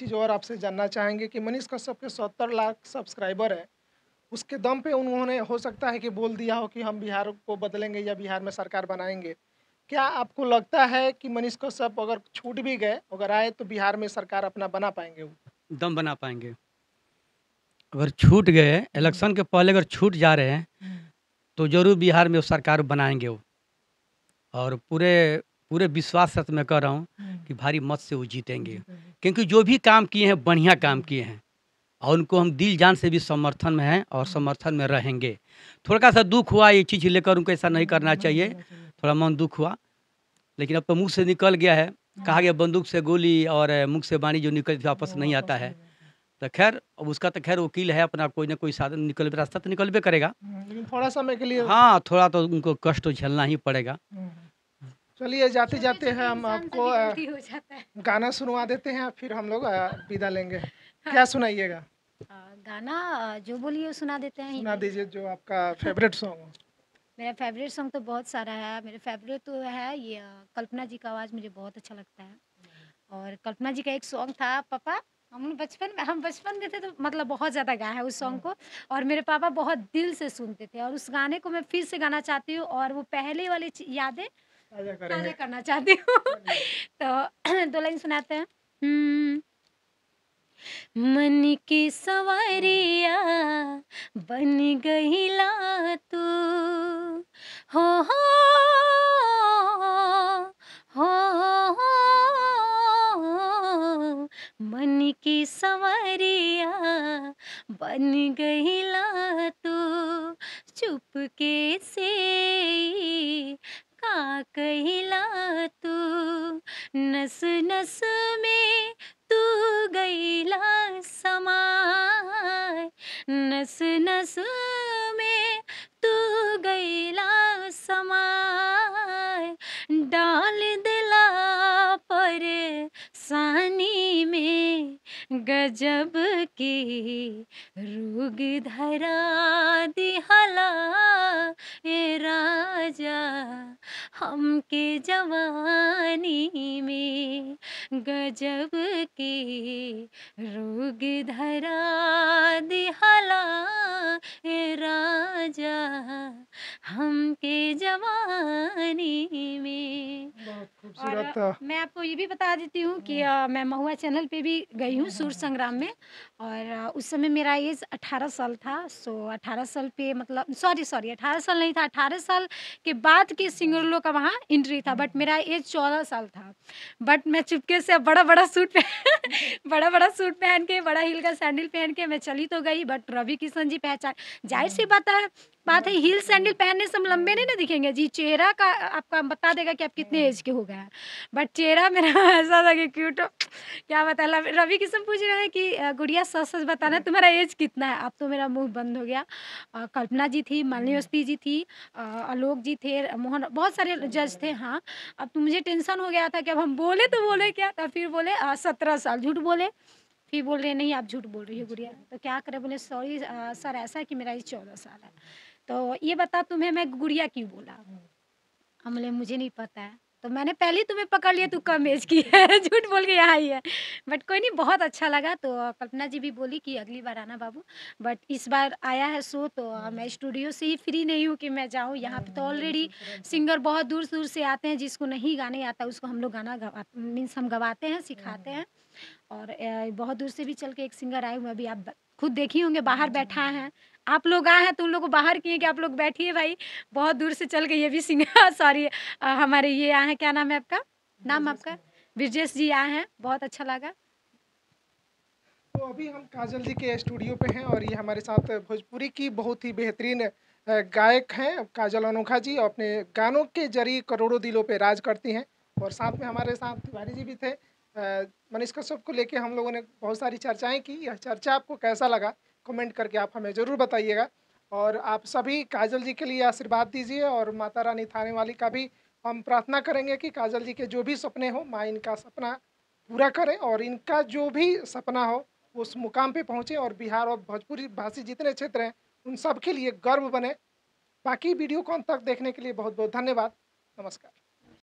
चीज़ और आपसे जानना चाहेंगे कि मनीष कश्यप के सत्तर लाख सब्सक्राइबर है उसके दम पे उन्होंने हो सकता है कि बोल दिया हो कि हम बिहार को बदलेंगे या बिहार में सरकार बनाएंगे क्या आपको लगता है कि मनीष कश्यप अगर छूट भी गए अगर आए तो बिहार में सरकार अपना बना पाएंगे वो दम बना पाएंगे अगर छूट गए इलेक्शन के पहले अगर छूट जा रहे हैं हम्म। तो जरूर बिहार में वो सरकार बनाएंगे वो और पूरे पूरे विश्वास मैं कह रहा हूँ हम्म। कि भारी मत से वो जीतेंगे हम्म। क्योंकि जो भी काम किए हैं बढ़िया काम किए हैं और उनको हम दिल जान से भी समर्थन में हैं और समर्थन में रहेंगे थोड़ा सा दुख हुआ ये चीज़ लेकर उनको ऐसा नहीं करना चाहिए थोड़ा मन दुख हुआ लेकिन अब तो मुख से निकल गया है कहा गया बंदूक से गोली और मुख से बाणी जो निकल वापस नहीं आता है तो खैर अब उसका तो खैर वकील है अपना कोई ना कोई साधन निकल रास्ता तो निकलबे करेगा हम्म, लेकिन थोड़ा समय के लिए हाँ थोड़ा तो उनको कष्ट झेलना ही पड़ेगा हम्म। चलिए जाते जाते हैं हम आपको आ, गाना सुनवा देते हैं फिर हम लोग विदा लेंगे हाँ। क्या सुनाइएगा गाना जो बोलिए सुना देते हैं सुना दीजिए जो आपका फेवरेट सॉन्ग हो मेरा फेवरेट सॉन्ग तो बहुत सारा है मेरा फेवरेट तो है ये कल्पना जी का आवाज़ मुझे बहुत अच्छा लगता है और कल्पना जी का एक सॉन्ग था पापा हम बचपन में हम बचपन में थे तो मतलब बहुत ज़्यादा गाया है उस सॉन्ग हाँ। को और मेरे पापा बहुत दिल से सुनते थे और उस गाने को मैं फिर से गाना चाहती हूँ और वो पहले वाली यादें ताज़ा करना चाहती हूँ तो दो लाइन सुनाते हैं हम्म, मन की सवारिया हम्म। बन गई ला तू हो हो हो हो मन की सवारिया बन गई ला तू चुपके से कहिला तू नस नस में तू गईला समाय नस नस में तू गईला समाय डाल दिला पर सानी में गजब की रोग धरा दिहला ए राजा हम के जवानी में गजब के रोग धरा दिहला राजा खूबसूरत मैं आपको ये भी बता देती हूँ कि आ, हम्म। मैं महुआ चैनल पे भी गई हूँ सूर संग्राम में और उस समय मेरा एज 18 साल था सो 18 साल पे मतलब सॉरी सॉरी 18 साल नहीं था 18 साल के बाद के सिंगर लोग का वहाँ एंट्री था बट मेरा एज 14 साल था बट मैं चुपके से बड़ा बड़ा सूट पहन बड़ा बड़ा सूट पहन के बड़ा हील का सैंडल पहन के मैं चली तो गई बट रवि किशन जी पहचान जाहिर सी बात है बात है हील सैंडल पहनने से हम लंबे नहीं ना दिखेंगे जी चेहरा का आपका बता देगा कि आप कितने एज हम्म। के हो गए हैं बट चेहरा मेरा ऐसा था कि क्यूट क्या बता रवि किसम पूछ रहे हैं कि गुड़िया सच सच बताना तुम्हारा एज कितना है अब तो मेरा मुंह बंद हो गया कल्पना जी थी मालनी हम्म। अवस्थी जी थी आलोक जी थे मोहन बहुत सारे जज थे हाँ अब तो मुझे टेंशन हो गया था कि अब हम बोले तो बोले क्या तो फिर बोले सत्रह साल झूठ बोले फिर बोल रहे नहीं आप झूठ बोल रही हो गुड़िया तो क्या करें बोले सॉरी सर ऐसा है कि मेरा ये चौदह साल है तो ये बता तुम्हें मैं गुड़िया क्यों बोला हम बोले मुझे नहीं पता है तो मैंने पहले तुम्हें पकड़ लिया तू कम एज की है झूठ बोल के यहाँ आई है बट कोई नहीं बहुत अच्छा लगा तो कल्पना जी भी बोली कि अगली बार आना बाबू बट इस बार आया है शो तो मैं स्टूडियो से ही फ्री नहीं हूँ कि मैं जाऊँ यहाँ पे तो ऑलरेडी सिंगर बहुत दूर दूर से आते हैं जिसको नहीं गाने आता उसको हम लोग गाना गवा मीन्स हम गवाते हैं सिखाते हैं और बहुत दूर से भी चल के एक सिंगर आए हुए अभी आप खुद देखी होंगे बाहर बैठा है आप लोग आए हैं तो उन लोगों को बाहर किए कि आप लोग बैठिए भाई बहुत दूर से चल गई ये भी सिंगर सॉरी हमारे ये आए हैं क्या नाम है आपका नाम आपका ब्रजेश जी आए हैं बहुत अच्छा लगा तो अभी हम काजल जी के स्टूडियो पे हैं और ये हमारे साथ भोजपुरी की बहुत ही बेहतरीन गायक हैं काजल अनोखा जी अपने गानों के जरिए करोड़ों दिलों पे राज करती हैं और साथ में हमारे साथ तिवारी जी भी थे मनीष कश्यप को लेके हम लोगों ने बहुत सारी चर्चाएं की यह चर्चा आपको कैसा लगा कमेंट करके आप हमें ज़रूर बताइएगा और आप सभी काजल जी के लिए आशीर्वाद दीजिए और माता रानी थाने वाली का भी हम प्रार्थना करेंगे कि काजल जी के जो भी सपने हो माँ इनका सपना पूरा करें और इनका जो भी सपना हो उस मुकाम पे पहुँचे और बिहार और भोजपुरी भाषी जितने क्षेत्र हैं उन सब के लिए गर्व बने बाकी वीडियो को तक देखने के लिए बहुत बहुत धन्यवाद नमस्कार